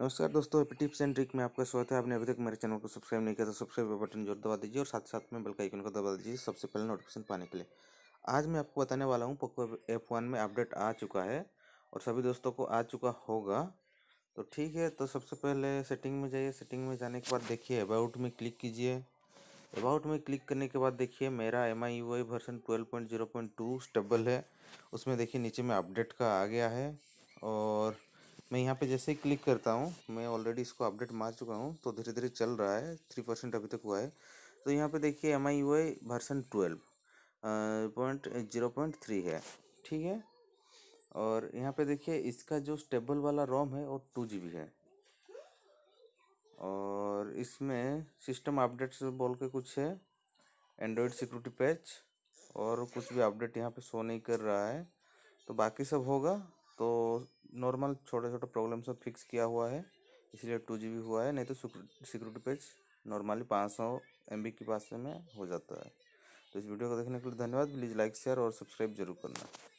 नमस्कार दोस्तों tips and trick में आपका स्वागत है आपने अभी तक मेरे चैनल को सब्सक्राइब नहीं किया तो सब्सक्राइब बटन जोर दबा दीजिए और साथ साथ में बल्कि आइकन को दबा दीजिए सबसे पहले नोटिफिकेशन पाने के लिए आज मैं आपको बताने वाला हूँ पोको एफ वन में अपडेट आ चुका है और सभी दोस्तों को आ चुका होगा तो ठीक है तो सबसे पहले सेटिंग में जाइए सेटिंग में जाने के बाद देखिए अबाउट में क्लिक कीजिए अबाउट में क्लिक करने के बाद देखिए मेरा M I U I version twelve point zero point two stable है उसमें देखिए नीचे में अपडेट का आ गया है और मैं यहाँ पे जैसे ही क्लिक करता हूँ मैं ऑलरेडी इसको अपडेट मार चुका हूँ तो धीरे धीरे चल रहा है थ्री परसेंट अभी तक हुआ है तो यहाँ पे देखिए M I U I version twelve point zero point three है ठीक है और यहाँ पे देखिए इसका जो स्टेबल वाला रोम है वो टू जी बी है और इसमें सिस्टम अपडेट बोल के कुछ है एंड्रॉयड सिक्योरिटी पैच और कुछ भी अपडेट यहाँ पे शो नहीं कर रहा है तो बाकी सब होगा तो नॉर्मल छोटा छोटा प्रॉब्लम सब फिक्स किया हुआ है इसलिए टू जी हुआ है नहीं तो सिक्योरिटी पेज नॉर्मली पाँच सौ एम बी के पास में हो जाता है तो इस वीडियो को देखने के लिए धन्यवाद प्लीज़ लाइक शेयर और सब्सक्राइब जरूर करना